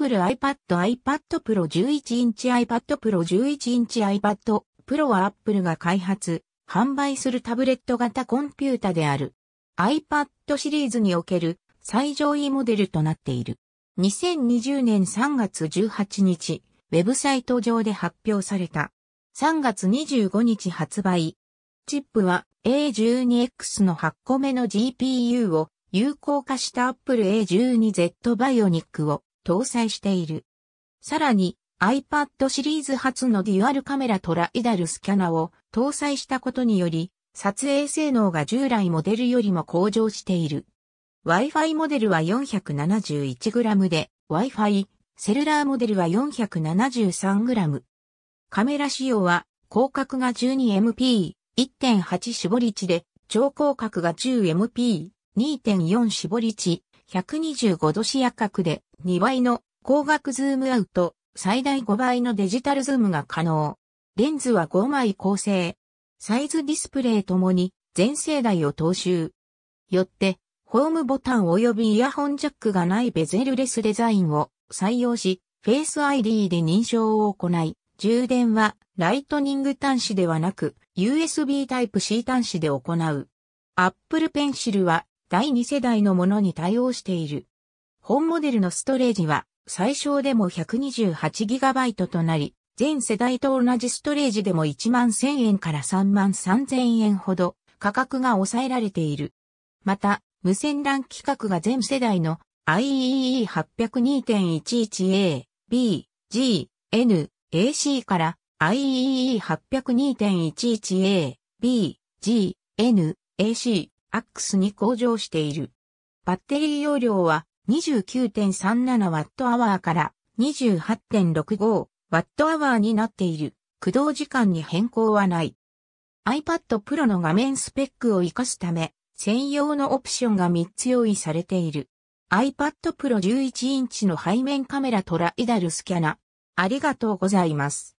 Apple iPad iPad Pro 11インチ iPad Pro 11インチ iPad Pro は Apple が開発、販売するタブレット型コンピュータである。iPad シリーズにおける最上位モデルとなっている。2020年3月18日、ウェブサイト上で発表された。3月25日発売。チップは A12X の8個目の GPU を有効化した Apple A12Z Bionic を搭載している。さらに iPad シリーズ初のデュアルカメラトライダルスキャナを搭載したことにより、撮影性能が従来モデルよりも向上している。Wi-Fi モデルは 471g で、Wi-Fi、セルラーモデルは 473g。カメラ仕様は、広角が 12MP、1.8絞り値で、超広角が 10MP、2.4絞り値、125度視野角で2倍の光学ズームアウト、最大5倍のデジタルズームが可能。レンズは5枚構成。サイズディスプレイともに全世代を踏襲。よって、ホームボタン及びイヤホンジャックがないベゼルレスデザインを採用し、フェイス ID で認証を行い、充電はライトニング端子ではなく、USB タイプ c 端子で行う。Apple Pencil は第2世代のものに対応している。本モデルのストレージは最小でも 128GB となり、全世代と同じストレージでも1万1000円から3万3000円ほど価格が抑えられている。また、無線 LAN 規格が全世代の IEE802.11A、B、G、N、AC から IEE802.11A、B、G、N、AC、アックスに向上している。バッテリー容量は 29.37Wh から 28.65Wh になっている。駆動時間に変更はない。iPad Pro の画面スペックを活かすため、専用のオプションが3つ用意されている。iPad Pro 11インチの背面カメラトライダルスキャナ。ありがとうございます。